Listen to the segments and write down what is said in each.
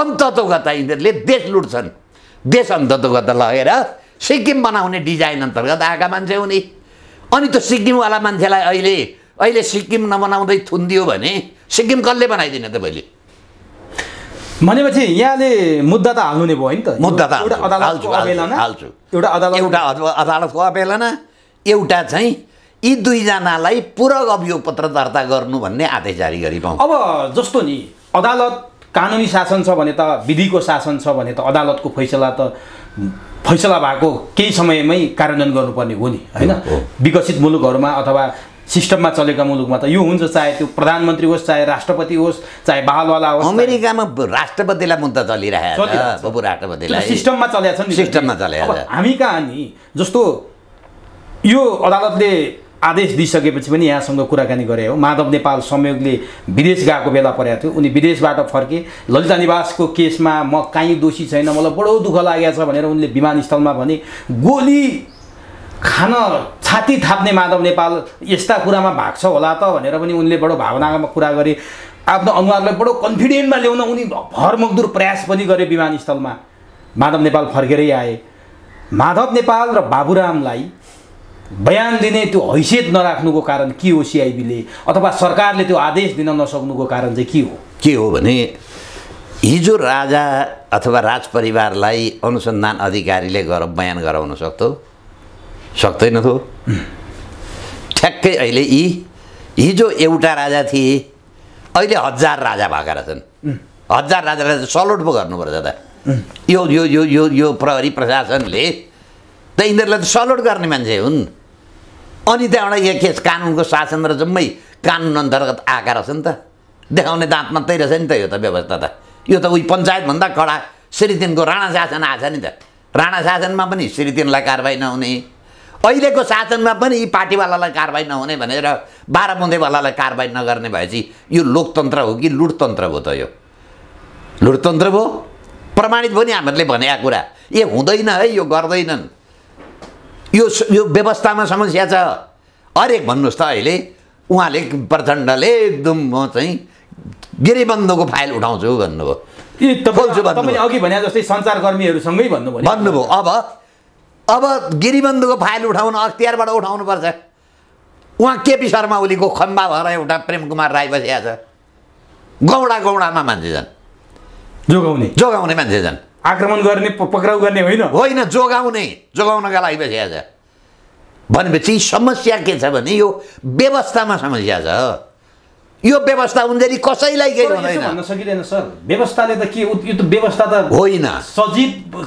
अन्तत्वगत यिनीहरूले देश लुट्छन् देश अन्तत्वगत लगेर सिक्किम बनाउने डिजाइन अन्तर्गत आएका मान्छे हुने अनि त्यो सिक्किमवाला मान्छेलाई अहिले अहिले सिक्किम नबनाउँदै थुन्दियो भने सिक्किम कसले बनाइदिने त मैले भनेपछि यहाँले मुद्दा त हाल्नु नै भयो नि त मुद्दा त हाल्छु एउटा एउटा अदालतको अपेलना एउटा चाहिँ यी दुईजनालाई पूरक अभियोग पत्र दर्ता गर्नु भन्ने आदेश जारी गरिपाउँ अब जस्तो नि अदालत कानुनी शासन छ भने त विधिको शासन छ भने त अदालतको फैसला त फैसला भएको केही समयमै कार्यान्वयन गर्नुपर्ने हो नि होइन विकसित मुलुकहरूमा अथवा सिस्टममा चलेका मुलुकमा त यो हुन्छ चाहे त्यो प्रधानमन्त्री होस् चाहे राष्ट्रपति होस् चाहे बहालवाला होस् अमेरिकामा राष्ट्रपतिलाई मुद्दा चलिरहेको राष्ट्रपतिलाई सिस्टममा चलेको छ नि सिस्टममा चले हामी कहाँ नि जस्तो यो अदालतले आदेश दिइसकेपछि पनि यहाँसँग कुराकानी गरे हो माधव नेपाल संयोगले विदेश गएको बेला परेको थियो उनी विदेशबाट फर्के ललिता निवासको केसमा म काहीँ दोषी छैन मलाई बडो दुःख लागेको छ भनेर उनले विमानस्थलमा भने गोली खान छाती थाप्ने माधव नेपाल यस्ता कुरामा भाग छ होला त भनेर पनि उनले बडो भावनामा कुरा गरे आफ्नो अनुहारलाई बडो कन्फिडेन्टमा ल्याउन उनी भरमकदुर प्रयास पनि गरे विमानस्थलमा माधव नेपाल फर्केरै आए माधव नेपाल र बाबुरामलाई बयान दिने त्यो हैसियत नराख्नुको कारण के हो सिआइबीले अथवा सरकारले त्यो आदेश दिन नसक्नुको कारण चाहिँ के हो के हो भने हिजो राजा अथवा राजपरिवारलाई अनुसन्धान अधिकारीले गर बयान गराउन सक्थ्यो सक्दैनथ्यो ठ्याक्कै अहिले यी हिजो एउटा राजा थिए अहिले हजार राजा भएका रहेछन् हजार राजालाई सलोट पो गर्नुपर्छ त यो यो यो यो प्रहरी प्रशासनले त यिनीहरूलाई त सलोट गर्ने मान्छे हुन् अनि त्यहाँबाट यहाँ केस कानुनको शासन र जम्मै कानुन अन्तर्गत आएका रहेछ नि त देखाउने दाँत मात्रै रहेछ नि त यो त व्यवस्था त यो त उही पञ्चायतभन्दा कडा श्री तिनको राणा शासन आएको छ नि त राणा शासनमा पनि श्री तिनलाई कारवाही नहुने अहिलेको शासनमा पनि यी पार्टीवालालाई कारवाही नहुने भनेर बाह्र बुँदेवालालाई कारवाही नगर्ने भएपछि यो लोकतन्त्र हो कि लुटतन्त्र भयो त यो लुटतन्त्र भयो प्रमाणित भयो नि हामीहरूले भनेका कुरा ए हुँदैन है यो गर्दैनन् यो यो व्यवस्थामा समस्या छ हरेक भन्नुहोस् त अहिले उहाँले प्रचण्डले एकदम म चाहिँ गिरीबन्धको फाइल उठाउँछु भन्नुभयो अघि भने जस्तै सञ्चारकर्मीहरूसँगै भन्नुभयो भन्नुभयो अब अब गिरीबन्धुको फाइल उठाउन अख्तियारबाट उठाउनुपर्छ उहाँ केपी शर्मा ओलीको खम्बा भएर एउटा प्रेम कुमार राई बसिया छ गौडा गौडामा मान्छे छन् जोगाउने जोगाउने मान्छे छन् आक्रमण गर्ने पक्राउ गर्ने होइन होइन जोगाउने जोगाउनका लागि बसिया छ भनेपछि समस्या के छ भने यो व्यवस्थामा समस्या छ यो व्यवस्था उनीहरू कसैलाई केही हुँदैन भन्न सकिँदैन सर व्यवस्थाले त के यो त व्यवस्था त होइन सजीव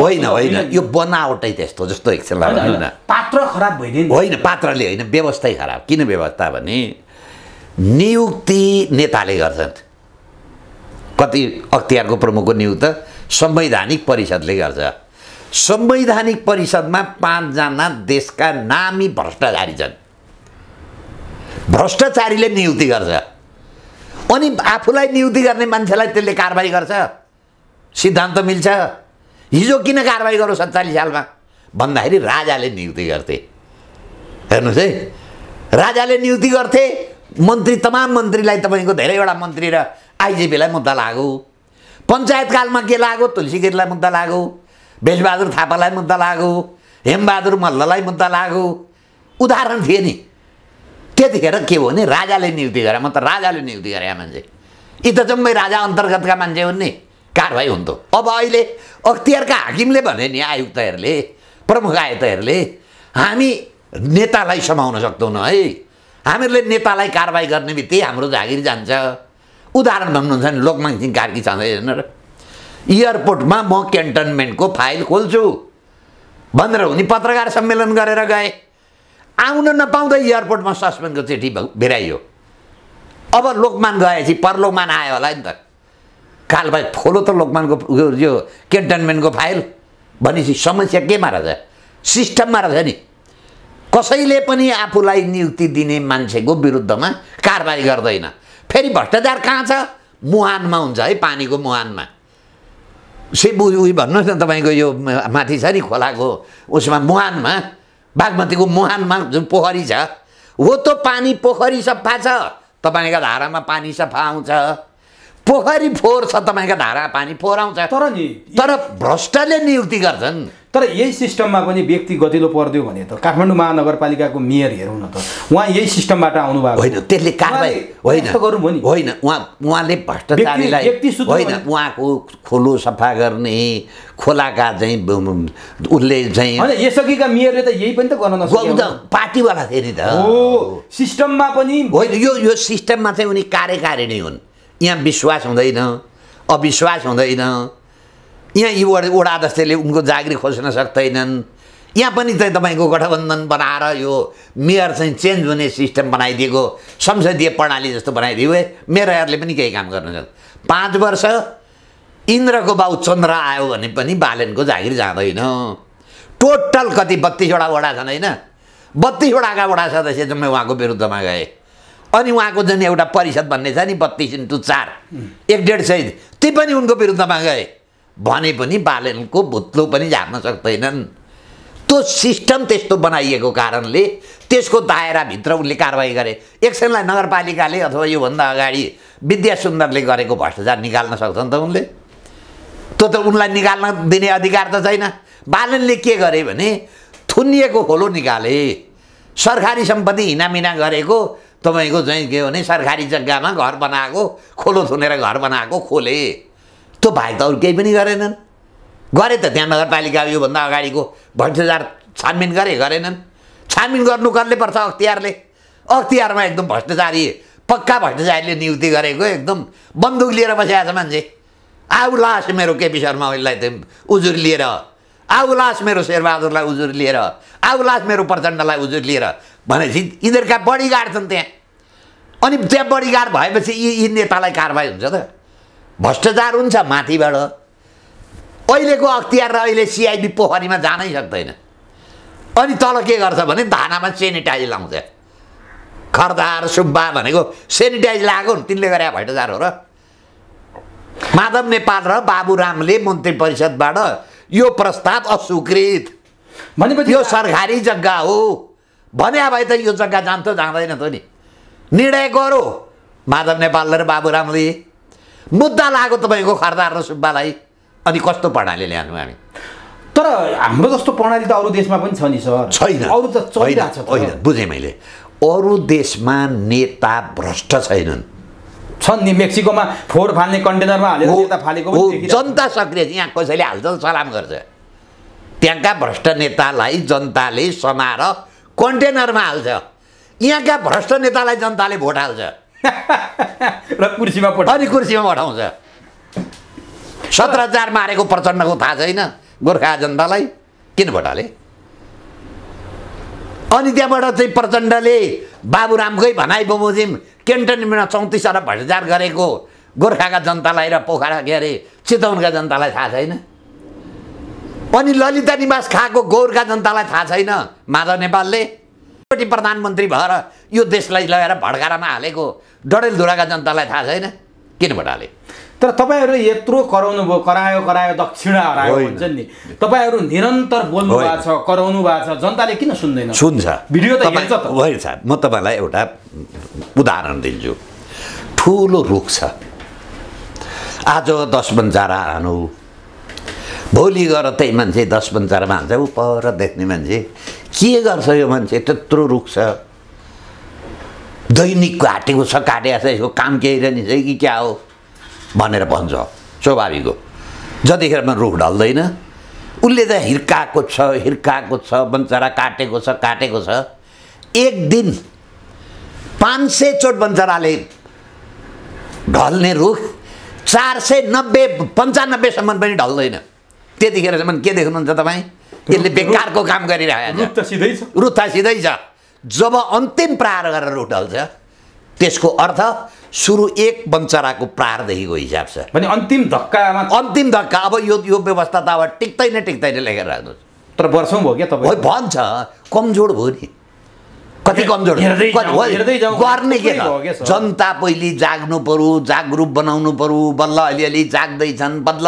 होइन होइन यो बनावटै त्यस्तो जस्तो एकछिन होइन पात्र खराब भइदियो होइन पात्रले होइन व्यवस्थै खराब किन व्यवस्था भने नियुक्ति नेताले गर्छन् कति अख्तियारको प्रमुखको नियुक्त संवैधानिक परिषदले गर्छ संवैधानिक परिषदमा पाँचजना देशका नामी भ्रष्टाचारी छन् भ्रष्टाचारीले नियुक्ति गर्छ अनि आफूलाई नियुक्ति गर्ने मान्छेलाई त्यसले कारवाही गर्छ सिद्धान्त मिल्छ हिजो किन कारवाही गरौँ सत्तालिस सालमा भन्दाखेरि राजाले नियुक्ति गर्थे हेर्नुहोस् है राजाले नियुक्ति गर्थे मन्त्री तमाम मन्त्रीलाई तपाईँको धेरैवटा मन्त्री र आइजिपीलाई मुद्दा लागु पञ्चायतकालमा के लाग्यो तुलसी गिरीलाई मुद्दा लाग्यो बेलबहादुर थापालाई मुद्दा लाग्यो हेमबहादुर मल्ललाई मुद्दा लाग्यो उदाहरण थिए नि त्यतिखेर के हो भने राजाले नियुक्ति गरे म त राजाले नियुक्ति गरे मान्छे यी त जम्मै राजा अन्तर्गतका मान्छे हुन् नि कारवाही हुन्थ्यो अब अहिले अख्तियारका हाकिमले भने नि आयुक्तहरूले प्रमुख आयुक्तहरूले हामी नेतालाई समाउन सक्दैनौँ है हामीहरूले नेतालाई कारवाही गर्ने बित्तिकै हाम्रो जागिर जान्छ उदाहरण भन्नुहुन्छ नि लोकमान सिंह कार्की छँदै हेर्नु र एयरपोर्टमा म क्यान्टनमेन्टको फाइल खोल्छु भनेर उनी पत्रकार सम्मेलन गरेर गए आउन नपाउँदै एयरपोर्टमा सस्पेन्डको चिठी भिराइयो अब लोकमान गएपछि परलोकमान आयो होला नि त काल भाइ त लोकमानको यो क्यान्टनमेन्टको फाइल भनेपछि समस्या केमा रहेछ सिस्टममा रहेछ नि कसैले पनि आफूलाई नियुक्ति दिने मान्छेको विरुद्धमा कारबाही गर्दैन फेरि भ्रष्टाचार कहाँ छ मुहानमा हुन्छ है पानीको मुहानमा सिबु उयो भन्नुहोस् न तपाईँको यो माथि छ नि खोलाको उसमा मुहानमा बागमतीको मुहानमा जुन पोखरी छ हो त पानी पोखरी सफा छ तपाईँको धारामा पानी सफा आउँछ पोखरी फोहोर छ तपाईँको धारा पानी फोहोर आउँछ तर नि तर भ्रष्टले नियुक्ति गर्छन् तर यही सिस्टममा पनि व्यक्ति गतिलो पर्दियो भने त काठमाडौँ महानगरपालिकाको मेयर हेरौँ न त उहाँ यही सिस्टमबाट आउनुभएको होइन त्यसले कारवाही होइन गरौँ नि होइन उहाँ उहाँले भ्रष्टाचारीलाई होइन उहाँको खोलो सफा गर्ने खोलाका चाहिँ उसले चाहिँ होइन यसअघिका मेयरले त यही पनि त गर्न नसक्छ पार्टीवाला फेरि त हो सिस्टममा पनि होइन यो यो सिस्टममा चाहिँ उनी कार्यकारिणी हुन् यहाँ विश्वास हुँदैन अविश्वास हुँदैन यहाँ यी वडा अध्यक्षले उनको जागिर खोज्न सक्दैनन् यहाँ पनि चाहिँ तपाईँको गठबन्धन बनाएर यो मेयर चाहिँ चेन्ज हुने सिस्टम बनाइदिएको संसदीय प्रणाली जस्तो बनाइदियो मेयरहरूले पनि केही काम गर्नु पाँच वर्ष इन्द्रको बाउ चन्द्र आयो भने पनि बालेनको जागिर जाँदैन टोटल कति बत्तिसवटा वडा छन् होइन बत्तिसवटाका वडा सदस्य जम्मै उहाँको विरुद्धमा गए अनि उहाँको जुन एउटा परिषद भन्ने छ नि बत्तिस इन्टु चार एक डेढ सय ती पनि उनको विरुद्धमा गए भने पनि बालनको भुत्लो पनि झार्न सक्दैनन् त्यो सिस्टम त्यस्तो बनाइएको कारणले त्यसको दायराभित्र उसले कारवाही गरे एकछिनलाई नगरपालिकाले अथवा योभन्दा अगाडि विद्या सुन्दरले गरेको भ्रष्टाचार निकाल्न सक्छन् त उनले त्यो त उनलाई निकाल्न दिने अधिकार त छैन बालनले के गरे भने थुनिएको खोलो निकाले सरकारी सम्पत्ति हिनामिना गरेको तपाईँको चाहिँ के भने सरकारी जग्गामा घर बनाएको खोलो थुनेर घर बनाएको खोले त्यो भाइ त अरू केही पनि गरेनन् गरे त त्यहाँ नगरपालिका योभन्दा अगाडिको भ्रष्टाचार छानबिन गरे गरेनन् छानबिन गर्नु गर्ने पर्छ अख्तियारले अख्तियारमा एकदम भ्रष्टाचारी पक्का भ्रष्टाचारीले नियुक्ति गरेको एकदम बन्दुक लिएर बसिरहेको छ मान्छे आऊ लास मेरो केपी शर्मा ओलीलाई त्यो उजुर लिएर आऊ लास मेरो शेरबहादुरलाई उजुर लिएर आऊ लास मेरो प्रचण्डलाई उजुर लिएर भनेपछि यिनीहरूका बडीगार्ड छन् त्यहाँ अनि त्यहाँ बडीगार्ड भएपछि यी यी नेतालाई कारवाही हुन्छ त भ्रष्टाचार हुन्छ माथिबाट अहिलेको अख्तियार र अहिले सिआइबी पोखरीमा जानै सक्दैन अनि तल के गर्छ भने धानामा सेनिटाइज लाउँछ खरदार सुब्बा भनेको सेनिटाइज लगाएको हुन् तिनले गरे भ्रष्टाचार हो र माधव नेपाल र बाबुरामले मन्त्री परिषदबाट यो प्रस्ताव अस्वीकृत भनेपछि यो सरकारी जग्गा हो भने भए त यो जग्गा जान्थ्यो जाँदैन त नि निर्णय गरौँ माधव नेपाल र बाबुरामले मुद्दा लाग्यो तपाईँको खरदार र सुब्बालाई अनि कस्तो प्रणाली ल्याउनु हामी तर हाम्रो जस्तो प्रणाली त अरू देशमा पनि छ नि सर छैन अरू त चलिरहेको छ होइन बुझेँ मैले अरू देशमा नेता भ्रष्ट छैनन् छन् नि मेक्सिकोमा फोहोर फाल्ने कन्टेनरमा हालेर नेता फालेको जनता सक्रिय यहाँ कसैले हाल्छ सलाम गर्छ त्यहाँका भ्रष्ट नेतालाई जनताले समाएर कन्टेनरमा हाल्छ यहाँका भ्रष्ट नेतालाई जनताले भोट हाल्छ र कुर्सीमा अनि कुर्सीमा पठाउँछ सत्र हजार मारेको प्रचण्डको थाहा छैन गोर्खा जनतालाई किन भटाले अनि त्यहाँबाट चाहिँ प्रचण्डले बाबुरामकै भनाइ बमोजिम क्यान्टोनमेन्टमा चौतिस अरब भ्रष्टाचार गरेको गोर्खाका जनतालाई र पोखरा के अरे चितवनका जनतालाई थाहा छैन अनि ललिता निवास खाएको गोर्खा जनतालाई थाहा छैन माधव नेपालले एकचोटि प्रधानमन्त्री भएर यो देशलाई लगाएर भडगारामा हालेको डडेलधुराका जनतालाई थाहा छैन किन हाले तर तपाईँहरू यत्रो कराउनु भयो करायो करायो दक्षिणा हरायो भन्छन् नि तपाईँहरू निरन्तर बोल्नु भएको छ कराउनु भएको छ जनताले किन सुन्दैन सुन्छ भिडियो त म तपाईँलाई एउटा उदाहरण दिन्छु ठुलो रुख छ आज दस बन्जारा हानु भोलि गएर त्यही मान्छे दस पन्चारमा हाल्छ ऊ पर देख्ने मान्छे के गर्छ यो मान्छे त्यत्रो रुख छ दैनिकको हाटेको छ काटेको छ यसको काम केही रहने छ कि क्या हो भनेर भन्छ स्वाभाविक हो जतिखेर पनि रुख ढल्दैन उसले त हिर्काएको छ हिर्काएको छ बन्चरा काटेको छ काटेको छ एक दिन पाँच सय चोट बन्चाराले ढल्ने रुख चार सय नब्बे पन्चानब्बेसम्म पनि ढल्दैन त्यतिखेरसम्म के देख्नुहुन्छ तपाईँ यसले बेकारको काम गरिरहेको छ रुत्था सिधै छ जब अन्तिम प्रहार गरेर उठल्छ त्यसको अर्थ सुरु एक बन्चराको प्रहारदेखिको हिसाब छ भने अन्तिम धक्कामा अन्तिम धक्का अब यो यो व्यवस्था त अब टिक्दैन नै लेखेर राख्नुहोस् तर वर्षौँ भयो क्या तपाईँ भन्छ कमजोर भयो नि कति कमजोर गर्ने के जनता पहिले जाग्नु पऱ्यो जागरुक बनाउनु पऱ्यो बल्ल अलिअलि जाग्दैछन् बल्ल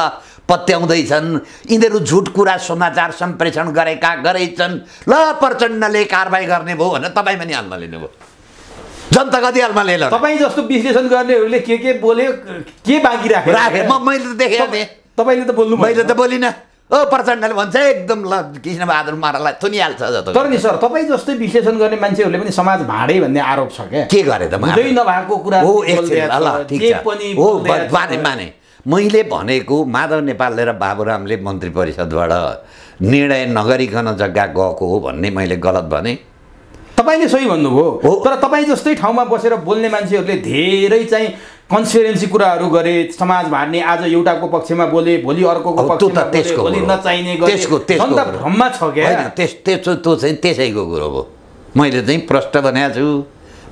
पत्याउँदैछन् यिनीहरू झुट कुरा समाचार सम्प्रेषण गरेका गरेछन् ल प्रचण्डले कारवाही गर्ने भयो भनेर तपाईँ पनि हालमा लिनुभयो जनता कति हालमा लिएन तपाईँ जस्तो विश्लेषण गर्नेहरूले के के बोल्यो के बाँकी राखे म मैले त देखेँ तपाईँले त बोल्नु मैले त बोलिनँ ओ प्रचण्डले भन्छ एकदम ल कृष्णबहादुर महाराजलाई थुनिहाल्छ जस्तो तर नि सर तपाईँ जस्तै विश्लेषण गर्ने मान्छेहरूले पनि समाज भाँडे भन्ने आरोप छ क्या के गरे त नभएको कुरा हो माने मैले भनेको माधव नेपालले र बाबुरामले मन्त्री परिषदबाट निर्णय नगरिकन जग्गा गएको हो भन्ने मैले गलत भने तपाईँले सही भन्नुभयो हो तर तपाईँ जस्तै ठाउँमा बसेर बोल्ने मान्छेहरूले धेरै चाहिँ कन्सपिरेन्सी कुराहरू गरे समाज भाँड्ने आज एउटाको पक्षमा बोले भोलि अर्को पक्षमा नचाहिने भ्रममा छ क्या त्यो चाहिँ त्यसैको कुरो हो मैले चाहिँ प्रष्ट बनाएको छु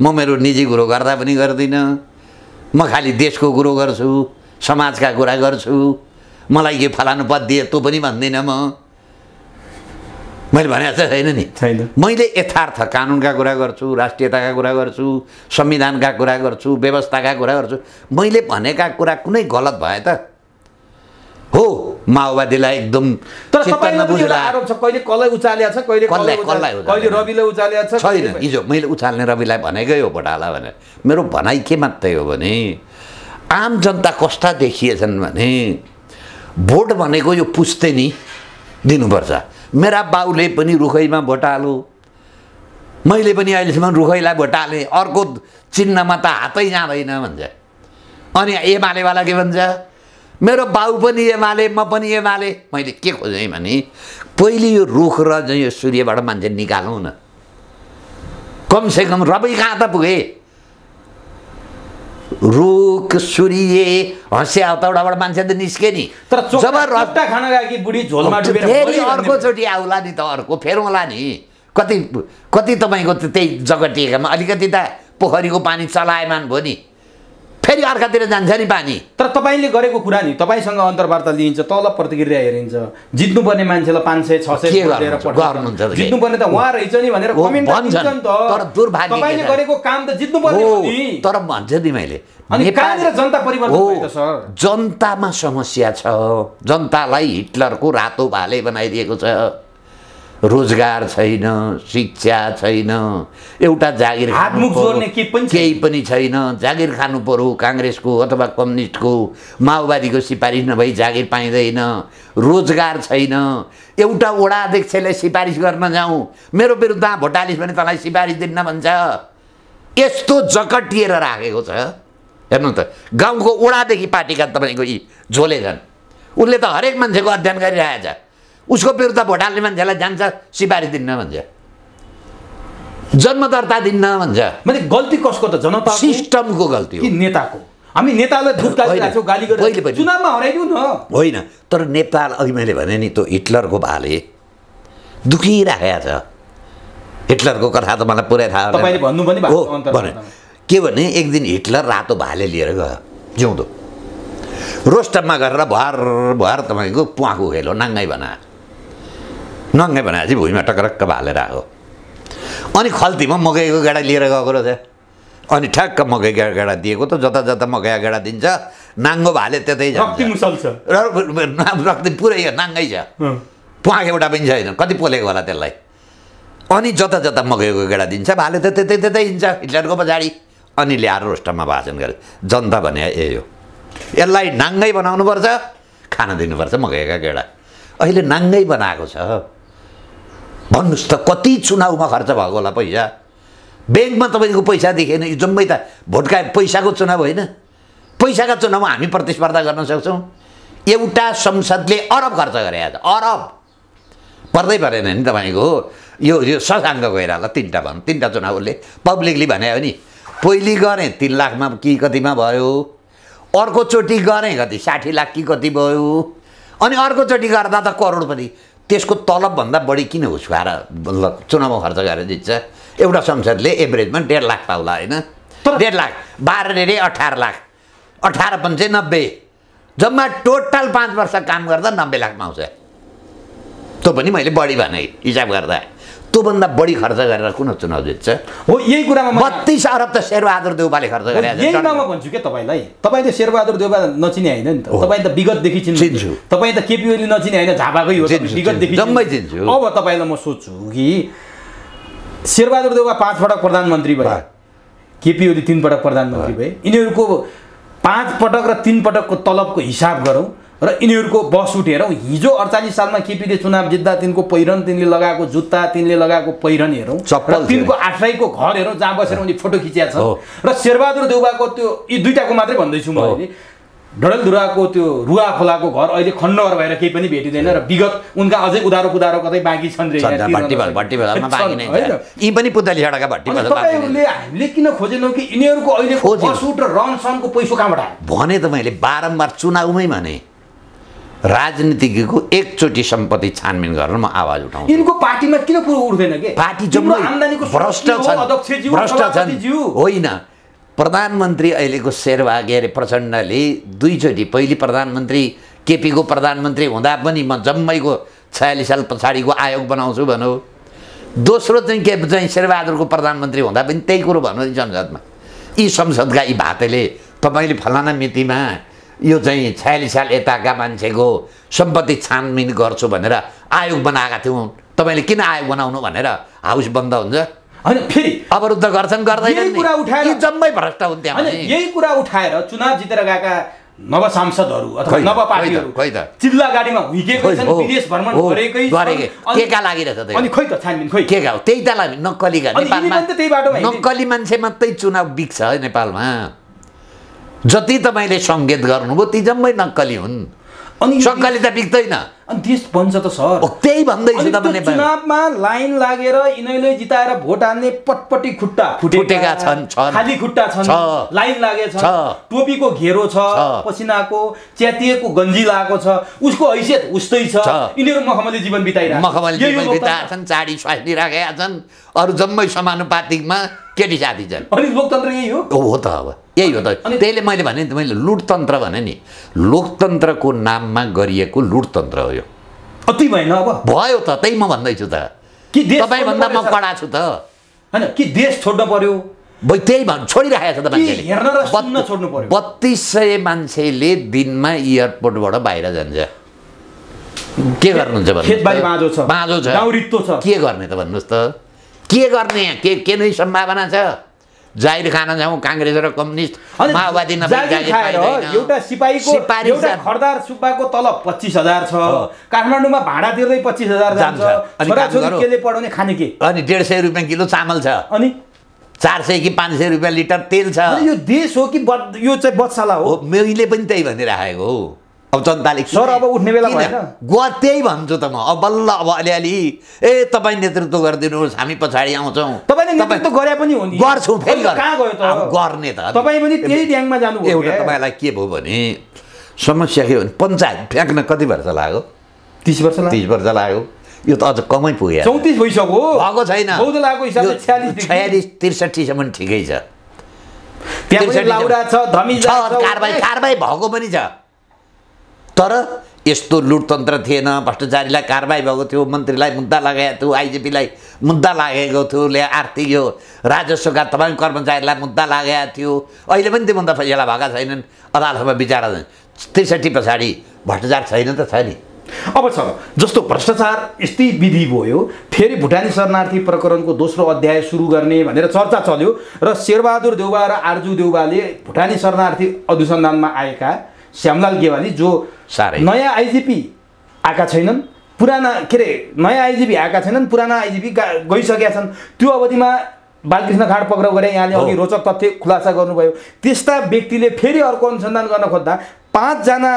म मेरो निजी कुरो गर्दा पनि गर्दिनँ म खालि देशको कुरो गर्छु समाजका कुरा गर्छु मलाई यो फलानु पद दिए तँ पनि भन्दिनँ म मैले भने चाहिँ छैन नि छैन मैले यथार्थ कानुनका कुरा गर्छु राष्ट्रियताका कुरा गर्छु संविधानका कुरा गर्छु व्यवस्थाका कुरा गर्छु मैले भनेका कुरा कुनै गलत भए त हो माओवादीलाई एकदम कसलाई छैन हिजो मैले उचाल्ने रविलाई भनेकै हो भोटाला भनेर मेरो भनाइ के मात्रै हो भने आम जनता कस्ता देखिएछन् भने भोट भनेको यो पुस्तेनी दिनुपर्छ मेरा बाउले पनि रुखैमा भोट हालो मैले पनि अहिलेसम्म रुखैलाई भोट हालेँ अर्को चिन्हमा त हातै जाँदैन भन्छ अनि एमालेवाला के भन्छ मेरो बाउ पनि एमाले म पनि एमाले मैले के खोजेँ भने पहिले यो रुख र यो सूर्यबाट मान्छे निकालौँ न कमसेकम रबै कहाँ त पुगेँ रुख सूर्य हँस्या हतौडाबाट मान्छे त निस्के नि तर जब रट्टा खान गएकी बुढी झोलमा फेरि अर्कोचोटि आउला नि त अर्को फेरौँला नि कति कति तपाईँको त्यही जगटिएकामा अलिकति त पोखरीको पानी चलाएमान भयो नि फेरि अर्कातिर जान्छ नि पानी तर तपाईँले गरेको कुरा नि तपाईँसँग अन्तर्वार्ता लिइन्छ तल प्रतिक्रिया हेरिन्छ जित्नुपर्ने मान्छेलाई पाँच सय छ सय गर्नुहुन्छ जित्नुपर्ने त उहाँ रहेछ नि भनेर तर दुर्भाग्य तपाईँले गरेको काम त पर्यो तर भन्छ नि मैले अनि जनता परिवर्तन सर जनतामा समस्या छ जनतालाई हिटलरको रातो भाले बनाइदिएको छ रोजगार छैन शिक्षा छैन एउटा जागिर केही पनि छैन जागिर खानु पर्यो काङ्ग्रेसको अथवा कम्युनिस्टको माओवादीको सिफारिस नभई जागिर पाइँदैन रोजगार छैन एउटा वडा अध्यक्षले सिफारिस गर्न जाउँ मेरो विरुद्धमा भोटालिस भने तँलाई सिफारिस दिन्न भन्छ यस्तो जकटिएर राखेको छ हेर्नु त गाउँको ओडादेखि पार्टीका तपाईँको यी झोले छन् उसले त हरेक मान्छेको अध्ययन गरिरहेछ उसको विरुद्ध भोट हाल्ने मान्छेलाई जान्छ सिफारिस दिन्न भन्छ जन्म दर्ता दिन्न भन्छ मैले गल्ती कसको त जनता सिस्टमको गल्ती हो नेताको हामी नेतालाई चुनावमा हराइदिउँ न होइन तर नेपाल अघि मैले भने नि त्यो हिटलरको भाले दुखिराखेको छ हिटलरको कथा त मलाई पुरै थाहा भन्नु पनि हो भने के भने एक दिन हिटलर रातो भाले लिएर गयो जिउँदो रोस्टममा गरेर भर भर तपाईँको पुवाको खेलो नाङ्गै बना नङ्गे चाहिँ भुइँमा टक्रक्क भालेर आएको अनि खल्तीमा मकैको गाडा लिएर गएको रहेछ अनि ठ्याक्क मकै गाडा दिएको त जता जता मकै गाडा दिन्छ नाङ्गो भाले त्यतै रक्ति पुरै हो नाङ्गै छ प्वाख एउटा पनि छैन कति पोलेको होला त्यसलाई अनि जता जता मकैको गेडा दिन्छ भाले त त्यतै त्यतै हिँड्छ हिटलरको पछाडि अनि ल्याएर रोस्टममा भाषण गरे जनता भने ए हो यसलाई नाङ्गै बनाउनुपर्छ खान दिनुपर्छ मकैका गेडा अहिले नाङ्गै बनाएको छ भन्नुहोस् त कति चुनावमा खर्च भएको होला पैसा ब्याङ्कमा तपाईँको पैसा देखेन यो जम्मै त भोटका पैसाको चुनाव होइन पैसाका चुनावमा हामी प्रतिस्पर्धा गर्न सक्छौँ एउटा संसदले अरब खर्च गरे आज अरब पर्दै परेन नि तपाईँको यो यो सशाङ्क गएर होला तिनवटा भनौँ तिनवटा चुनावले पब्लिकली भने हो नि पहिले गरेँ तिन लाखमा कि कतिमा भयो अर्कोचोटि गरेँ कति साठी लाख कि कति भयो अनि अर्कोचोटि गर्दा त करोडपति त्यसको तलबभन्दा बढी किन हुस्काएर चुनावमा खर्च गरेर दिन्छ एउटा संसदले एभरेजमा डेढ लाख पाउला होइन डेढ लाख बाह्र डेढे अठार लाख अठार पन्चे नब्बे जम्मा टोटल पाँच वर्ष काम गर्दा नब्बे लाख पाउँछ त्यो पनि मैले बढी भने हिसाब गर्दा त्योभन्दा बढी खर्च गरेर कुन चुनाव जित्छ हो यही कुरामा बत्तिस अरब त शेरबहादुर देउपाले खर्च गरे म भन्छु क्या तपाईँलाई तपाईँ त शेरबहादुर देउपा नचिने होइन नि त तपाईँ त विगतदेखि चिन्छु तपाईँ त केपी ओली नचिने होइन झापाकै हो विगतदेखि जम्मै चिन्छु अब तपाईँलाई म सोध्छु कि शेरबहादुर देउपा पाँच पटक प्रधानमन्त्री भए केपी ओली तिन पटक प्रधानमन्त्री भए यिनीहरूको पाँच पटक र तिन पटकको तलबको हिसाब गरौँ र यिनीहरूको बस उठेर हिजो अडचालिस सालमा केपीले चुनाव जित्दा तिनको पहिरन तिनले लगाएको जुत्ता तिनले लगाएको पहिरन हेरौँ तिनको आश्रयको घर हेरौँ जहाँ बसेर उनी फोटो खिचिया छ र शेरबहादुर देउबाको त्यो यी दुइटाको मात्रै भन्दैछु म अहिले डडलधुराको त्यो रुवा खोलाको घर अहिले खण्डहर भएर केही पनि भेटिँदैन र विगत उनका अझै उधारो पुदारो कतै बाँकी छन् तपाईँहरूले हामीले किन खोजेनौँ कि यिनीहरूको अहिले र सनको पैसो कहाँबाट भने त मैले बारम्बार चुनावमै भने राजनीतिज्ञको एकचोटि सम्पत्ति छानबिन गरेर म आवाज उठाउँछु यिनको पार्टीमा किन कुरो उठ्दैन कि पार्टी भ्रष्ट छन् भ्रष्ट छन् होइन प्रधानमन्त्री अहिलेको शेरबा के अरे प्रचण्डले दुईचोटि पहिले प्रधानमन्त्री केपीको प्रधानमन्त्री हुँदा पनि म जम्मैको छयालिस साल पछाडिको आयोग बनाउँछु भनौँ दोस्रो चाहिँ के चाहिँ शेरबहादुरको प्रधानमन्त्री हुँदा पनि त्यही कुरो भन्नु संसदमा यी संसदका यी भातेले तपाईँले फलाना मितिमा यो चाहिँ छयालिस साल यताका मान्छेको सम्पत्ति छानबिन गर्छु भनेर आयोग बनाएका थियौँ तपाईँले किन आयोग बनाउनु भनेर हाउस बन्द हुन्छ होइन फेरि अवरुद्ध गर्छन् गर्दैन जम्मै भ्रष्ट हुन्थ्यो यही कुरा उठाएर चुनाव जितेर गएका नव सांसदहरू अथवा नव पार्टीहरू चिल्ला गाडीमा हुइकेकै छन् विदेश भ्रमण गरेकै केका अनि खै त छानबिन खै के त्यही त लागि नक्कली नक्कली मान्छे मात्रै चुनाव बिग्छ नेपालमा जति तपाईँले सङ्केत गर्नुभयो ती जम्मै नक्कली हुन् अनि सङ्कली त बिक्दैन अनि देश बन्छ त सर त्यही भन्दै चुनावमा लाइन लागेर यिनैले जिताएर भोट हाल्ने पटपट्टि खुट्टा फुटेका छन् खाली खुट्टा छन् लाइन लागेको छ टोपीको घेरो छ पसिनाको च्यातिएको गन्जी लागेको छ उसको हैसियत उस्तै छ यिनीहरू मखमली जीवन बिताइरहेको मखमली जीवन चाडी स्वास्नी राखेका छन् अरू जम्मै समानुपातिकमा केटी साथी छन् अनि लोकतन्त्र यही हो हो त अब यही हो त त्यसले मैले भने मैले लुटतन्त्र भने नि लोकतन्त्रको नाममा गरिएको लुटतन्त्र हो यो अति भएन अब भयो त त्यही म भन्दैछु त कि तपाईँभन्दा म कडा छु त होइन कि देश छोड्नु पर्यो त्यही भन्नु छोडिरहेको छ त मान्छेले बत्तिस सय मान्छेले दिनमा एयरपोर्टबाट बाहिर जान्छ के गर्नुहुन्छ भन्नु छ के गर्ने त भन्नुहोस् त के गर्ने के के नै सम्भावना छ जाहिर खान जाउँ काङ्ग्रेस र कम्युनिस्ट माओवादी एउटा सिपाहीको एउटा खरदार सुब्बाको तलब पच्चिस हजार छ काठमाडौँमा भाडा तिर्दै पच्चिस हजार जान्छ केले पढाउने खाने के अनि डेढ सय रुपियाँ किलो चामल छ अनि चार सय कि पाँच सय रुपियाँ लिटर तेल छ यो देश हो कि यो चाहिँ बत्सला हो मैले पनि त्यही भनिराखेको हो अब जनताले सर अब उठ्ने बेला भएन गुवा त्यही भन्छु त म अब बल्ल अब अलिअलि ए तपाईँ नेतृत्व गरिदिनुहोस् हामी पछाडि आउँछौँ तपाईँले नेतृत्व गरे पनि हो गर्छौँ फेरि कहाँ गयो त गर्ने त तपाईँ पनि त्यही ड्याङमा जानु एउटा तपाईँलाई के भयो भने समस्या के हो भने पञ्चायत फ्याँक्न कति वर्ष लाग्यो तिस वर्ष तिस वर्ष लाग्यो यो त अझ कमै पुग्यो चौतिस भइसक्यो भएको छैन छयालिस त्रिसठीसम्म ठिकै छ कारवाही भएको पनि छ तर यस्तो लुटतन्त्र थिएन भ्रष्टाचारीलाई कारवाही भएको थियो मन्त्रीलाई मुद्दा लगाएको थियो आइजिपीलाई मुद्दा लागेको थियो ले आर्थिक यो राजस्वका तपाईँ कर्मचारीलाई मुद्दा लागेको थियो अहिले पनि मुद्दा फैसला भएका छैनन् अदालतमा विचार त्रिसठी पछाडि भ्रष्टाचार छैन त छ नि अब सर जस्तो भ्रष्टाचार यस्तै विधि भयो फेरि भुटानी शरणार्थी प्रकरणको दोस्रो अध्याय सुरु गर्ने भनेर चर्चा चल्यो र शेरबहादुर देउबा र आर्जु देउबाले भुटानी शरणार्थी अनुसन्धानमा आएका श्यामलाल गेवाली जो साह्रै नयाँ आइजिपी आएका छैनन् पुराना के अरे नयाँ आइजिपी आएका छैनन् पुराना आइजिपी गइसकेका छन् त्यो अवधिमा बालकृष्ण खाँड पक्राउ गरे यहाँले अघि रोचक तथ्य खुलासा गर्नुभयो त्यस्ता व्यक्तिले फेरि अर्को अनुसन्धान गर्न खोज्दा पाँचजना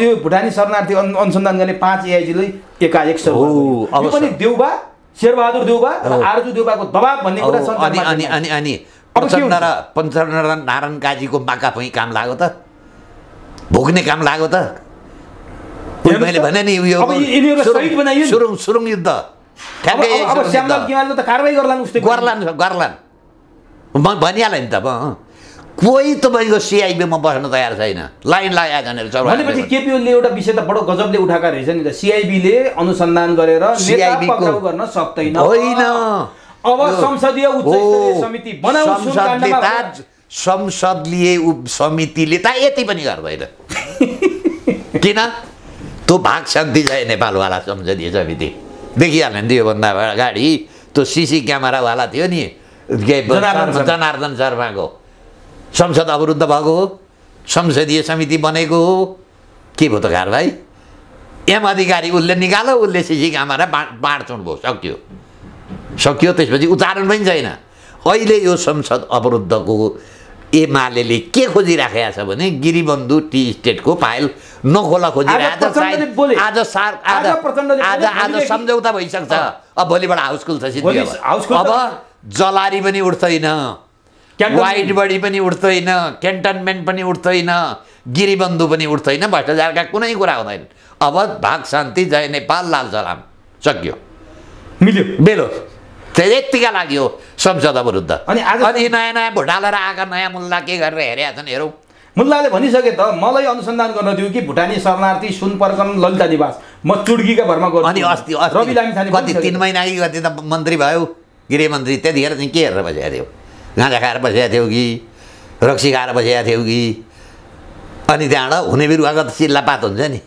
यो भुटानी शरणार्थी अनुसन्धान गर्ने पाँच एआइजीले एकाएक यो पनि देउबा शेरबहादुर देउबा र आरजु देउबाको दबाब भन्ने कुरा अनि अनि अनि अनि नारायण काजीको माका पनि काम लाग्यो त भोग्ने काम लाग्यो त मैले भने नि यो सुरुङ सुरुङ युद्ध गर्लान् गर्लान् म भनिहालेँ नि त म कोही तपाईँको सिआइबीमा बस्न तयार छैन लाइन लगाएको भनेपछि केपिओले एउटा विषय त बडो गजबले उठाएको रहेछ नि त सिआइबीले अनुसन्धान गरेर गर्न सक्दैन होइन अब संसदीय उच्च समिति बनाउनु संसदीय उप समितिले त यति पनि गर्दैन किन त्यो भाग शान्ति छ नेपालवाला संसदीय समिति देखिहाल्यो नि योभन्दा अगाडि त्यो सिसी क्यामेरावाला थियो नि के जनार्दन शर्माको संसद अवरुद्ध भएको हो संसदीय समिति बनेको हो के भयो त भाइ एम अधिकारी उसले निकालो उसले सिसी क्यामेरा बाँड बाँडचुँड भयो सक्यो सक्यो त्यसपछि उच्चारण पनि छैन अहिले यो संसद अवरुद्धको एमाले के खोजिराखेको छ भने गिरीबन्धु टी स्टेटको फाइल नखोला खोजिरहेको सम्झौता भइसक्छ अब भोलिबाट हाउसफुल छ अब जलारी पनि उठ्दैन बडी पनि उठ्दैन क्यान्टनमेन्ट पनि उठ्दैन गिरिबन्धु पनि उठ्दैन भ्रष्टाचारका कुनै कुरा हुँदैन अब भाग शान्ति जय नेपाल लाल सलाम सकियो मिल्यो बेलो त्यतिका लागि हो संसद विरुद्ध अनि आज अनि नयाँ नयाँ भोट र आएका नयाँ मुल्ला के गरेर हेरेका छन् हेरौँ मुल्लाले भनिसके त मलाई अनुसन्धान गर्न दियो कि भुटानी शरणार्थी सुन पर्कन ललिता निवास म चुड्कीका भरमा गर्छु अनि अस्ति रवि कति तिन महिना अघि कति त मन्त्री भयो गृहमन्त्री त्यतिखेर चाहिँ के हेरेर बसेका थियो गाँजा खाएर बसेका थियो कि रक्सी खाएर बसेका थियौ कि अनि त्यहाँबाट हुने बिरुवाको त चिल्ला हुन्छ नि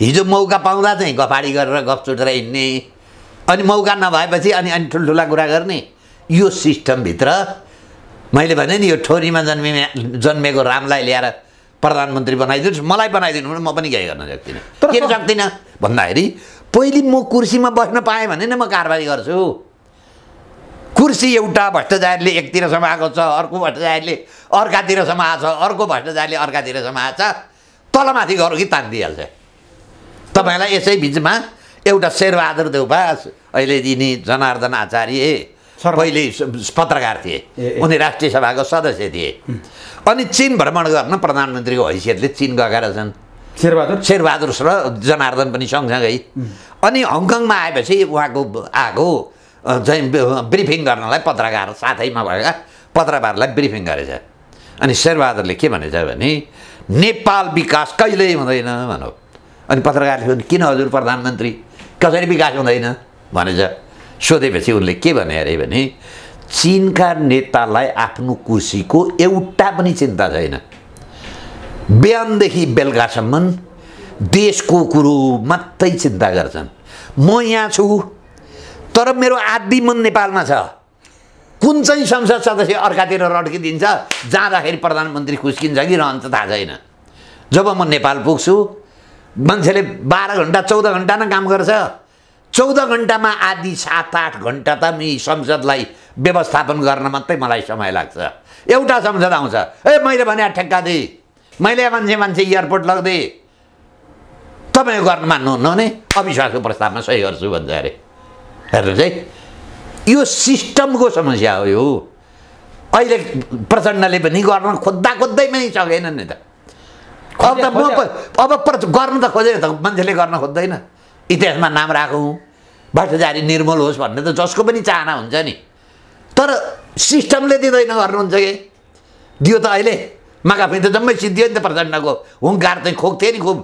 हिजो मौका पाउँदा चाहिँ गफाडी गरेर गफ चुटेर हिँड्ने अनि मौका नभएपछि अनि अनि ठुल्ठुला कुरा गर्ने यो सिस्टमभित्र मैले भने नि यो ठोरीमा जन्मि जन्मेको रामलाई ल्याएर प्रधानमन्त्री बनाइदिनुहोस् मलाई बनाइदिनु भने म पनि केही गर्न सक्दिनँ किन सक्दिनँ भन्दाखेरि पहिले म कुर्सीमा बस्न पाएँ भने नै म कारबाही गर्छु कुर्सी एउटा भ्रष्टाचारीले एकतिर समाएको छ अर्को भ्रष्टाचारीले अर्कातिर समाएको छ अर्को भ्रष्टाचारीले अर्कातिर समाएको छ तलमाथि गरौँ कि तानिदिइहाल्छ तपाईँलाई यसै बिचमा एउटा शेरबहादुर देवपास अहिले यिनी जनार्दन आचार्य पहिले पत्रकार थिए उनी राष्ट्रिय सभाको सदस्य थिए अनि चिन भ्रमण गर्न प्रधानमन्त्रीको हैसियतले चिन गएका रहेछन् शेरबहादुर शेरबहादुर र जनार्दन पनि सँगसँगै अनि हङकङमा आएपछि उहाँको आएको चाहिँ ब्रिफिङ गर्नलाई पत्रकार साथैमा भएका पत्रकारलाई ब्रिफिङ गरेछ अनि शेरबहादुरले के भनेछ भने नेपाल विकास कहिल्यै हुँदैन भनौँ अनि पत्रकारले किन हजुर प्रधानमन्त्री कसरी विकास हुँदैन भनेर सोधेपछि उनले के भने अरे भने चिनका नेतालाई आफ्नो कुर्सीको एउटा पनि चिन्ता छैन बिहानदेखि बेलुकासम्म देशको कुरो मात्रै चिन्ता गर्छन् म यहाँ छु तर मेरो आदि मन नेपालमा छ कुन चाहिँ संसद सदस्य अर्कातिर रड्किदिन्छ जाँदाखेरि प्रधानमन्त्री खुस्किन्छ कि रहन्छ थाहा छैन जब म नेपाल पुग्छु मान्छेले बाह्र घन्टा चौध घन्टा नै काम गर्छ चौध घन्टामा आधी सात आठ घन्टा त मि संसदलाई व्यवस्थापन गर्न मात्रै मलाई समय लाग्छ एउटा संसद आउँछ ए मैले भने ठेक्का दिएँ मैले मान्छे मान्छे एयरपोर्ट लगिदिएँ तपाईँ गर्नु मान्नुहुन्न भने अविश्वासको प्रस्तावमा सही गर्छु भन्छ अरे हेर्नुहोस् है यो सिस्टमको समस्या हो यो अहिले प्रचण्डले पनि गर्न खोज्दा खोज्दैमै सकेन नि त अब त म अब गर्न त खोजेको त मान्छेले गर्न खोज्दैन इतिहासमा नाम राखौँ भ्रष्टाचारी निर्मूल होस् भन्ने त जसको पनि चाहना हुन्छ नि तर सिस्टमले दिँदैन गर्नुहुन्छ कि दियो त अहिले माका त जम्मै सिद्धियो नि त प्रचण्डको हुङकार चाहिँ खोक्थ्यो नि खुब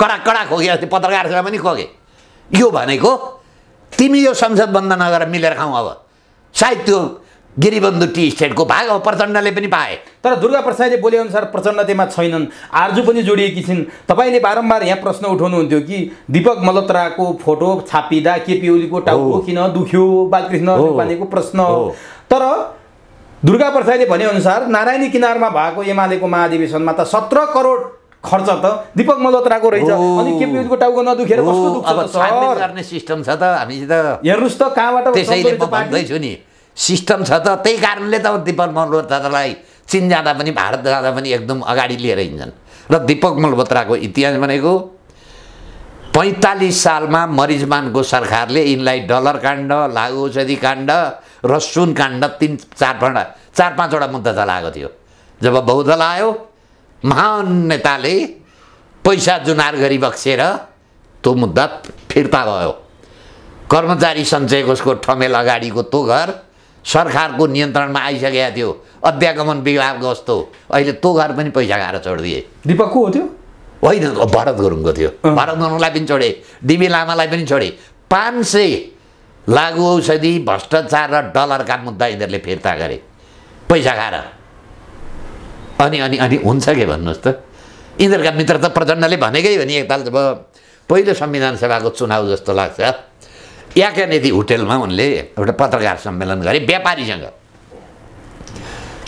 कडा कडा खोके अस्ति पत्रकारसँग पनि खोके यो भनेको तिमी यो संसद बन्द नगर मिलेर खाउँ अब सायद त्यो गिरिबन्धु टी स्टेटको भाग अब प्रचण्डले पनि पाए तर दुर्गा प्रसादले बोलेअनुसार प्रचण्ड त्यसमा छैनन् आर्जु पनि जोडिएकी छिन् तपाईँले बारम्बार यहाँ प्रश्न उठाउनुहुन्थ्यो कि दीपक मल्होत्राको फोटो छापिँदा केपी ओलीको टाउको किन दुख्यो बालकृष्ण रूपानेको प्रश्न हो तर दुर्गा प्रसादले भनेअनुसार नारायणी किनारमा भएको एमालेको महाधिवेशनमा त सत्र करोड खर्च त दिपक मल्होत्राको रहेछ अनि केपिओलीको टाउको नदुखेर कस्तो दुख्छ अब गर्ने सिस्टम छ त हामीसित हेर्नुहोस् त कहाँबाट त्यसैले भन्दैछु नि सिस्टम छ त त्यही कारणले त दिपक मल्होत्रालाई चिन जाँदा पनि भारत जाँदा पनि एकदम अगाडि लिएर हिँड्छन् र दिपक मल्होत्राको इतिहास भनेको पैँतालिस सालमा मरिजमानको सरकारले यिनलाई डलर काण्ड लागु औषधि काण्ड र सुन काण्ड तिन चार पाँच चार पाँचवटा मुद्दा चलाएको थियो जब बहुदल आयो महान नेताले पैसा जुनार गरी बक्सेर त्यो मुद्दा फिर्ता भयो कर्मचारी सञ्चय कोषको ठमेल अगाडिको तो घर सरकारको नियन्त्रणमा आइसकेका थियो अध्यागमन विभाग जस्तो अहिले तो घर पनि पैसा खाएर छोडिदिए दिपक को हो त्यो होइन भरत गुरुङको थियो भरत गुरुङलाई पनि छोडे डिबी लामालाई पनि छोडे पाँच सय लागु औषधि भ्रष्टाचार र डलरका मुद्दा यिनीहरूले फिर्ता गरे पैसा खाएर अनि अनि अनि हुन्छ के भन्नुहोस् त यिनीहरूका मित्र त प्रचण्डले भनेकै हो नि एकताल जब पहिलो संविधान सभाको चुनाव जस्तो लाग्छ याकानेदी होटेलमा उनले एउटा पत्रकार सम्मेलन गरे व्यापारीसँग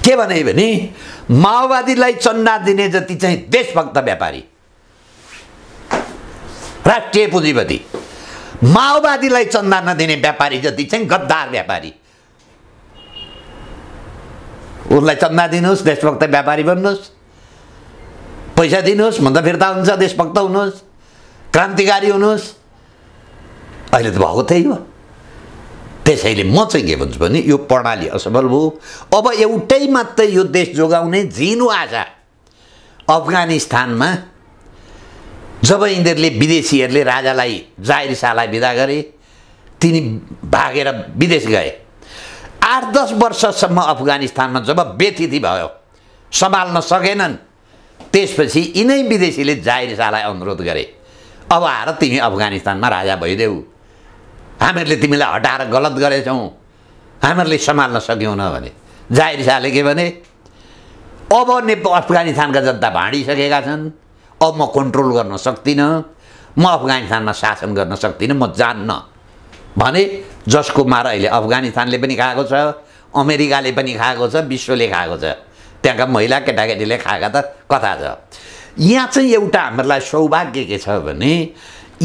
के भने भने माओवादीलाई चन्दा दिने जति चाहिँ देशभक्त व्यापारी राष्ट्रिय पुँजीपति माओवादीलाई चन्दा नदिने व्यापारी जति चाहिँ गद्दार व्यापारी उसलाई चन्दा दिनुहोस् देशभक्त व्यापारी बन्नुहोस् पैसा दिनुहोस् भन्दा फिर्ता हुन्छ देशभक्त हुनुहोस् क्रान्तिकारी हुनुहोस् अहिले त भएको त्यही हो त्यसैले म चाहिँ के भन्छु भने यो प्रणाली असफल भयो अब एउटै मात्रै यो देश जोगाउने झिनो आशा अफगानिस्तानमा जब यिनीहरूले विदेशीहरूले राजालाई जाहिर शाहलाई विदा गरे तिनी भागेर विदेश गए आठ दस वर्षसम्म अफगानिस्तानमा जब व्यतिथि भयो सम्हाल्न सकेनन् त्यसपछि यिनै विदेशीले जाहिर शाहलाई अनुरोध गरे अब आएर तिमी अफगानिस्तानमा राजा भइदेऊ हामीहरूले तिमीलाई हटाएर गलत गरेछौँ हामीहरूले सम्हाल्न सक्यौँ भने जाहिर शाहले के भने अब नेप अफगानिस्तानका जनता भाँडिसकेका छन् अब म कन्ट्रोल गर्न सक्दिनँ म अफगानिस्तानमा शासन गर्न सक्दिनँ म जान्न भने जसको मार अहिले अफगानिस्तानले पनि खाएको छ अमेरिकाले पनि खाएको छ विश्वले खाएको छ त्यहाँका महिला केटाकेटीले खाएका त कथा छ यहाँ चाहिँ एउटा हामीहरूलाई सौभाग्य के छ भने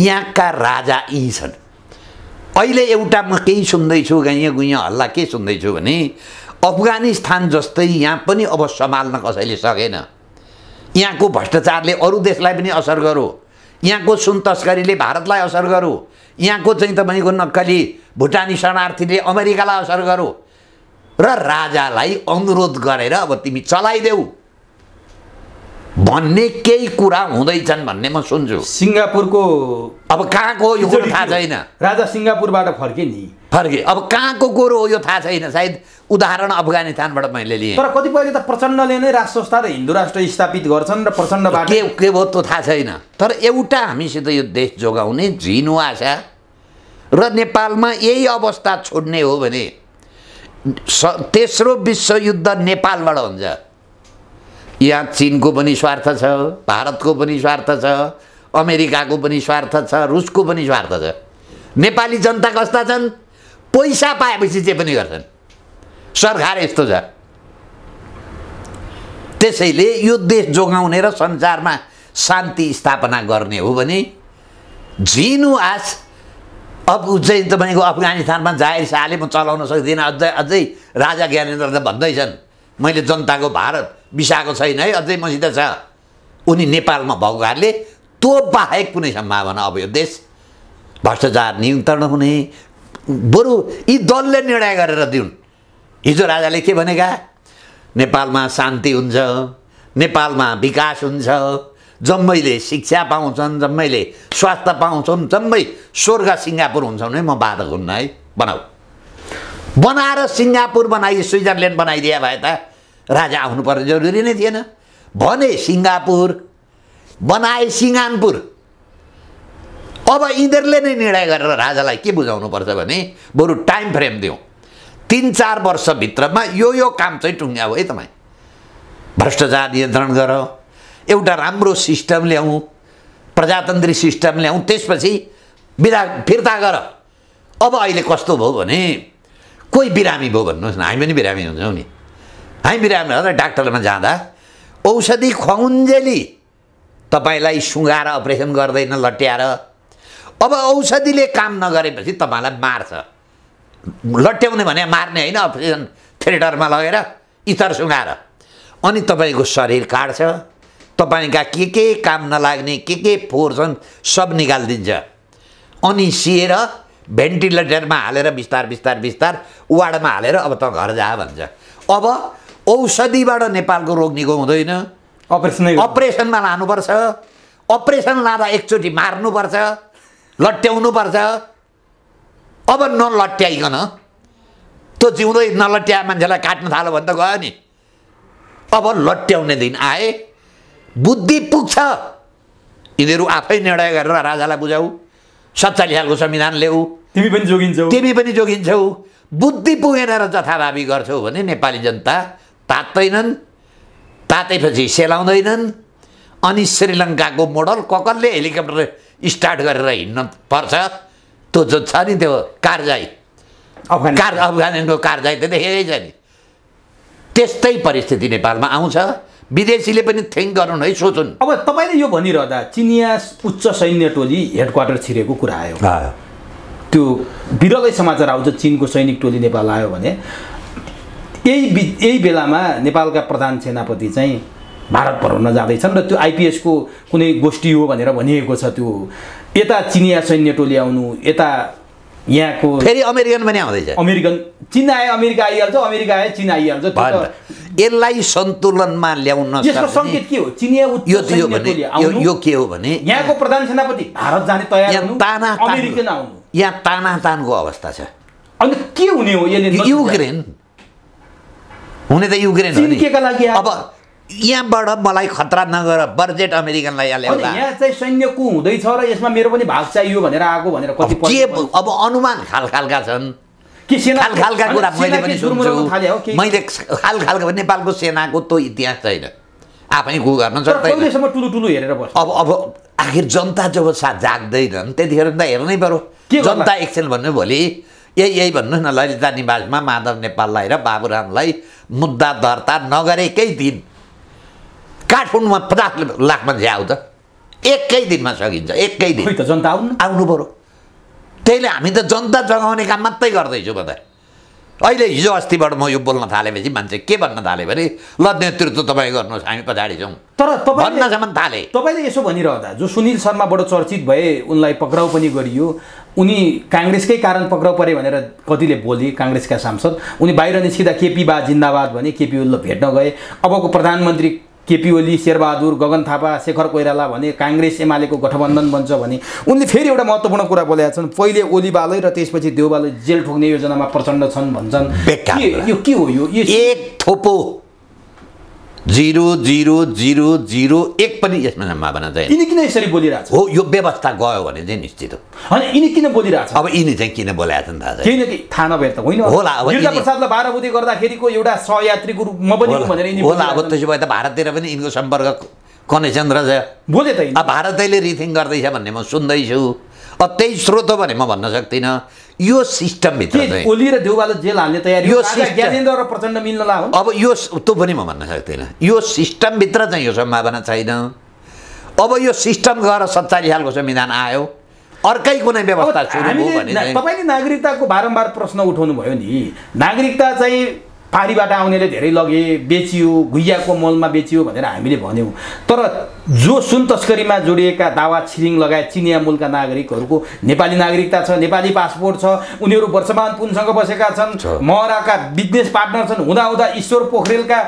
यहाँका राजा यी छन् अहिले एउटा म केही सुन्दैछु गाइँ गुइँ हल्ला के सुन्दैछु भने अफगानिस्तान जस्तै यहाँ पनि अब सम्हाल्न कसैले सकेन यहाँको भ्रष्टाचारले अरू देशलाई पनि असर गरो यहाँको सुन तस्करीले भारतलाई असर गरो यहाँको चाहिँ तपाईँको नक्कली भुटानी शरणार्थीले अमेरिकालाई असर गरो र राजालाई अनुरोध गरेर अब तिमी चलाइदेऊ भन्ने केही कुरा हुँदैछन् भन्ने म सुन्छु सिङ्गापुरको अब कहाँको यो कुरो थाहा छैन राजा सिङ्गापुरबाट फर्के नि फर्के अब कहाँको कुरो हो यो थाहा छैन सायद उदाहरण अफगानिस्तानबाट मैले लिएँ तर कतिपयले त प्रचण्डले नै राष्ट्र संस्था र हिन्दू राष्ट्र स्थापित गर्छन् र प्रचण्डबाट के के भयो त्यो थाहा छैन तर एउटा हामीसित यो देश जोगाउने झिनो आशा र नेपालमा यही अवस्था छोड्ने हो भने तेस्रो विश्वयुद्ध नेपालबाट हुन्छ यहाँ चिनको पनि स्वार्थ छ भारतको पनि स्वार्थ छ अमेरिकाको पनि स्वार्थ छ रुसको पनि स्वार्थ छ नेपाली जनता कस्ता छन् पैसा पाएपछि जे पनि गर्छन् सरकार यस्तो छ त्यसैले यो देश जोगाउने र संसारमा शान्ति स्थापना गर्ने हो भने झिनु आस अब उज्जैन तपाईँको अफगानिस्तानमा जाहिर शाहले म चलाउन सक्दिनँ अझै अझै राजा ज्ञानेन्द्र त भन्दैछन् मैले जनताको भारत बिसाएको छैन है अझै मसित छ उनी नेपालमा भएको कारणले त्यो बाहेक कुनै सम्भावना अब यो देश भ्रष्टाचार नियन्त्रण हुने बरु यी दलले निर्णय गरेर दिउन् हिजो राजाले के भनेका नेपालमा शान्ति हुन्छ नेपालमा विकास हुन्छ जम्मैले शिक्षा पाउँछन् जम्मैले स्वास्थ्य पाउँछन् जम्मै स्वर्ग सिङ्गापुर हुन्छ भने म बाधक हुन्न है बनाऊ बनाएर सिङ्गापुर बनाइदिए स्विजरल्यान्ड बनाइदिए भए त राजा पर्ने जरुरी नै थिएन भने सिङ्गापुर बनाए सिङ्गानपुर अब यिनीहरूले नै निर्णय गरेर राजालाई के बुझाउनु पर्छ भने बरु टाइम फ्रेम दिउँ तिन चार वर्षभित्रमा यो यो काम चाहिँ टुङ्ग्या है तपाईँ भ्रष्टाचार नियन्त्रण गर एउटा राम्रो सिस्टम ल्याउँ प्रजातन्त्री सिस्टम ल्याउँ त्यसपछि बिदा फिर्ता गर अब अहिले कस्तो भयो भने कोही बिरामी भयो भन्नुहोस् न हामी पनि बिरामी हुन्छौँ नि हामी बिरामी हुँदा डाक्टरमा जाँदा औषधि खुवाउन्जेली तपाईँलाई सुँगाएर अपरेसन गर्दैन लट्याएर अब औषधिले काम नगरेपछि तपाईँलाई मार्छ लट्याउने भने मार्ने होइन अपरेसन थिएटरमा लगेर इतर सुँगाएर अनि तपाईँको शरीर काट्छ तपाईँका के के काम नलाग्ने के के फोहोर छन् सब निकालिदिन्छ अनि सिएर भेन्टिलेटरमा हालेर बिस्तार बिस्तार बिस्तार वार्डमा हालेर अब त घर जा भन्छ अब औषधिबाट नेपालको रोग निको हुँदैन अपरेसन अपरेसनमा लानुपर्छ अपरेसन लाँदा एकचोटि मार्नुपर्छ लट्याउनुपर्छ अब नलट्याइकन त्यो जिउँदै नलट्या मान्छेलाई काट्न थाल्यो भने त गयो नि अब लट्याउने दिन आए बुद्धि पुग्छ यिनीहरू आफै निर्णय गरेर राजालाई बुझाऊ सत्तालिस सालको संविधान ल्याऊ तिमी पनि जोगिन्छौ तिमी पनि जोगिन्छौ बुद्धि पुगेन र जथाभावी गर्छौ भने नेपाली जनता तात्दैनन् तातेपछि सेलाउँदैनन् अनि श्रीलङ्काको मोडल ककलले हेलिकप्टर स्टार्ट गरेर हिँड्न पर्छ त्यो जो छ नि त्यो कारजाई कार अफगानिस्तानको कारजाई त देखेकै छ नि त्यस्तै परिस्थिति नेपालमा आउँछ विदेशीले पनि थिङ्क गरौँ है सोचुन् अब तपाईँले यो भनिरहँदा चिनिया उच्च सैन्य टोली हेडक्वार्टर छिरेको कुरा आयो त्यो बिरलै समाचार आउँछ चिनको सैनिक टोली नेपाल आयो भने यही बि यही बेलामा नेपालका प्रधान सेनापति चाहिँ भारत भ्रमण जाँदैछन् र त्यो आइपिएसको कुनै गोष्ठी हो भनेर भनिएको छ त्यो यता चिनिया सैन्य टोली आउनु यता यहाँको फेरि अमेरिकन पनि आउँदैछ अमेरिकन चिन आए अमेरिका आइहाल्छ अमेरिका आयो चिन आइहाल्छ यसलाई सन्तुलनमा ल्याउन यसको सङ्केत के हो चिनिया यो यो भने यो के हो भने यहाँको प्रधान सेनापति भारत जाने तयार अमेरिकन आउनु यहाँ तानातानको अवस्था छ अनि के हुने हो यसले युक्रेन हुने त युक्रेन अब यहाँबाट मलाई खतरा नगर बजेट अमेरिकनलाई यहाँ चाहिँ सैन्य कु हुँदैछ र यसमा मेरो पनि भाग चाहियो भनेर आएको भनेर कति के अब अनुमान खाल खालका छन् खाल खालका कुरा मैले पनि सुन्छु मैले खाल खालको नेपालको सेनाको त इतिहास छैन आफै गु गर्न सक्दैन ठुलो ठुलो हेरेर अब अब आखिर जनता जब सा जाग्दैनन् त्यतिखेर त हेर्नै पऱ्यो जनता एकछिन भन्नु भोलि यही यही भन्नुहोस् न ललिता निवासमा माधव नेपाललाई र बाबुरामलाई मुद्दा दर्ता नगरेकै दिन काठमाडौँमा पचास लाख मान्छे आउँछ एकै दिनमा सकिन्छ एकै दिन त जनता आउनु आउनु पऱ्यो त्यहीले हामी त जनता जगाउने काम मात्रै म भन्दा अहिले हिजो अस्तिबाट म यो बोल्न थालेपछि मान्छे के भन्न थाले भने ल नेतृत्व तपाईँ गर्नुहोस् हामी पछाडि छौँ तर भन्नसम्म थाले तपाईँले यसो भनिरहँदा जो सुनिल शर्माबाट चर्चित भए उनलाई पक्राउ पनि गरियो उनी काङ्ग्रेसकै कारण पक्राउ परे भनेर कतिले बोले काङ्ग्रेसका सांसद उनी बाहिर निस्किँदा केपी बा जिन्दाबाद भने केपी ओलीलाई भेट्न गए अबको प्रधानमन्त्री केपी ओली शेरबहादुर गगन थापा शेखर कोइराला भने काङ्ग्रेस एमालेको गठबन्धन बन्छ भने उनले फेरि एउटा महत्त्वपूर्ण कुरा बोलेका छन् पहिले ओलीबालै र त्यसपछि देउबालै जेल ठोक्ने योजनामा प्रचण्ड छन् भन्छन् यो के हो यो एक थोपो जिरो जिरो जिरो जिरो एक पनि यसमा सम्भावना छैन यिनी किन यसरी बोलिरहेको छ हो यो व्यवस्था गयो भने चाहिँ निश्चित हो होइन यिनी किन बोलिरहेको छ अब यिनी चाहिँ किन बोलाएको नि थाहा छ किनकि थाहा नभएर त होइन होला अब प्रसादलाई बाह्र बुद्धि गर्दाखेरिको एउटा सहयात्रीको रूपमा पनि भनेर होला अब त्यसो भए त भारततिर पनि यिनको सम्पर्क कनेक्सन रहेछ बोले त भारतैले रिथिङ गर्दैछ भन्ने म सुन्दैछु त्यही स्रोत हो भने म भन्न सक्दिनँ यो सिस्टमभित्र अब यो त्यो पनि म भन्न सक्दिनँ यो सिस्टमभित्र चाहिँ यो सम्भावना छैन अब यो सिस्टम गएर सत्तालिस सालको संविधान आयो अर्कै कुनै व्यवस्था सुरु भने तपाईँले नागरिकताको बारम्बार प्रश्न उठाउनु भयो नि नागरिकता चाहिँ पारीबाट आउनेले धेरै लगे बेचियो गुइयाको मलमा बेचियो भनेर हामीले भन्यौँ तर जो सुन तस्करीमा जोडिएका दावा छिरिङ लगायत चिनिया मूलका नागरिकहरूको नेपाली नागरिकता छ नेपाली पासपोर्ट छ उनीहरू वर्षमान पुनसँग बसेका छन् महराका बिजनेस पार्टनर छन् हुँदाहुँदा ईश्वर पोखरेलका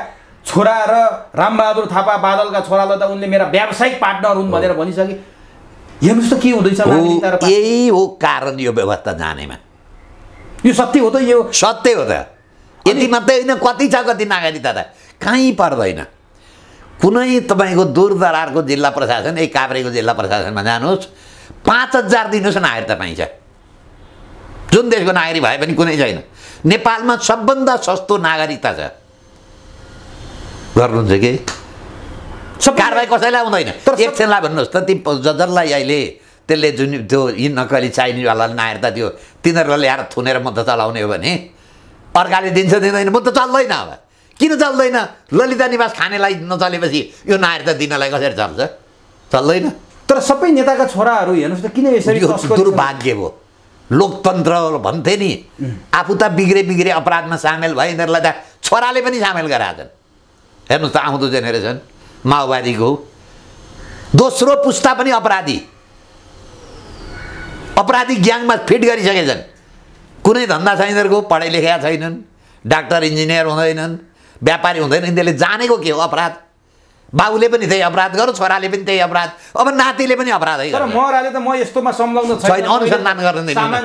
छोरा र रामबहादुर थापा बादलका छोरा त उनले मेरा व्यावसायिक पार्टनर हुन् भनेर भनिसके हेर्नुहोस् त के हुँदैछ यही हो कारण यो व्यवस्था जानेमा यो सत्य हो त यो सत्य हो त यति मात्रै होइन कति छ कति नागरिकता त कहीँ पर्दैन कुनै तपाईँको दूर जिल्ला प्रशासन ए काभ्रेको जिल्ला प्रशासनमा जानुहोस् पाँच हजार दिनुहोस् नागरिकता पाइन्छ जुन देशको नागरिक भए पनि कुनै छैन नेपालमा सबभन्दा सस्तो नागरिकता छ गर्नुहुन्छ कि कारवाही कसैलाई हुँदैन एकछिनलाई भन्नुहोस् त ती जजरलाई अहिले त्यसले जुन त्यो यी नक्कली चाइनिजवालालाई नागरिकता दियो तिनीहरूलाई ल्याएर थुनेर म त चलाउने हो भने अर्काले दिन्छ दिँदैन म त चल्दैन अब किन चल्दैन ललिता निवास खानेलाई नचलेपछि यो नायर त दिनलाई कसरी चल्छ चल्दैन तर सबै नेताका छोराहरू हेर्नुहोस् त किन यसरी दुर्भाग्य भयो लोकतन्त्र भन्थे नि आफू त बिग्रे बिग्रे अपराधमा सामेल भयो यिनीहरूलाई त छोराले पनि सामेल गराएछन् हेर्नुहोस् त आउँदो जेनेरेसन माओवादीको दोस्रो पुस्ता पनि अपराधी अपराधी ग्याङमा फिट गरिसकेछन् कुनै धन्दा छ यिनीहरूको पढाइ लेखेका छैनन् डाक्टर इन्जिनियर हुँदैनन् व्यापारी हुँदैनन् यिनीहरूले जानेको के हो अपराध बाबुले पनि त्यही अपराध गर छोराले पनि त्यही अपराध अब नातिले पनि अपराध है मराले त म यस्तोमा संलग्न छैन अनुसन्धान गर्दैन सामान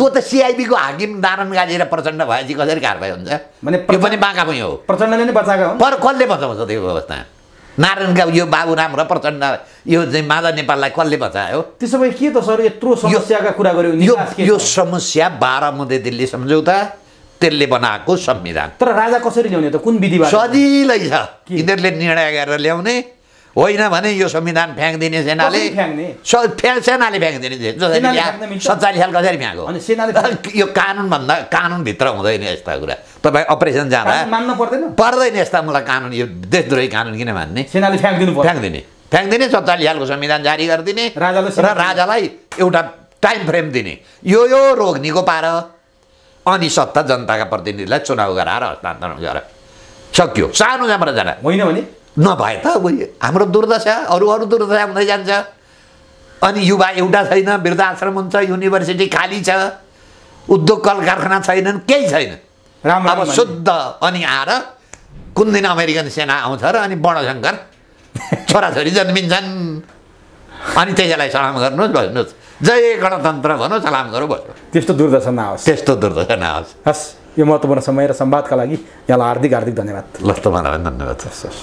त्यो त सिआइबीको हाकिम दारायण गाजी र प्रचण्ड भएपछि कसरी कारबाही हुन्छ भने त्यो पनि बाँका पनि हो प्रचण्डले नै बचाएको पर कसले बचाउँछ त्यो व्यवस्था नारायणका यो बाबुराम र प्रचण्ड यो चाहिँ माधव नेपाललाई कसले बचायो त्यसो भए के त सर यत्रो समस्याका कुरा गर्यो यो यो समस्या बाह्र मुद्दे दिल्ली सम्झौता त्यसले बनाएको संविधान तर राजा कसरी ल्याउने त कुन विधि सजिलै छ यिनीहरूले निर्णय गरेर ल्याउने होइन भने यो संविधान फ्याँकिदिने सेनाले फ्याँक्ने सेनाले फ्याँकिदिने सत्तालिस साल कसरी फ्याँको यो कानुनभन्दा कानुनभित्र हुँदैन यस्ता कुरा तपाईँ अपरेसन जाँदा मान्नु पर्दैन पर्दैन यस्ता मलाई कानुन यो देशद्रोही कानुन किन मान्ने सेनाले फ्याँकिदिनु फ्याँकिदिने फ्याँकिदिने सत्तालिस हालको संविधान जारी गरिदिने राजाले र राजालाई एउटा टाइम फ्रेम दिने यो यो रोग निको पार अनि सत्ता जनताका प्रतिनिधिलाई चुनाव गराएर हस्तान्तरण गरेर सक्यो सानो जहाँबाट जाँदा होइन भने नभए त हाम्रो दुर्दशा अरू अरू दुर्दशा हुँदै जान्छ अनि युवा एउटा छैन वृद्ध आश्रम हुन्छ युनिभर्सिटी खाली छ उद्योग कल कारखाना छैनन् केही छैन अब शुद्ध अनि आएर कुन दिन अमेरिकन सेना आउँछ र अनि वर्णशङ्कर छोराछोरी जन्मिन्छन् अनि त्यसलाई सलाम गर्नुहोस् भन्नुहोस् जय गणतन्त्र भनौँ सलाम गरौँ भन्नु त्यस्तो दुर्दशा आओस् त्यस्तो दुर्दशा आओस् हस् यो महत्त्वपूर्ण समय र संवादका लागि यहाँलाई हार्दिक हार्दिक धन्यवाद ल तपाईँलाई धन्यवाद हस् हस्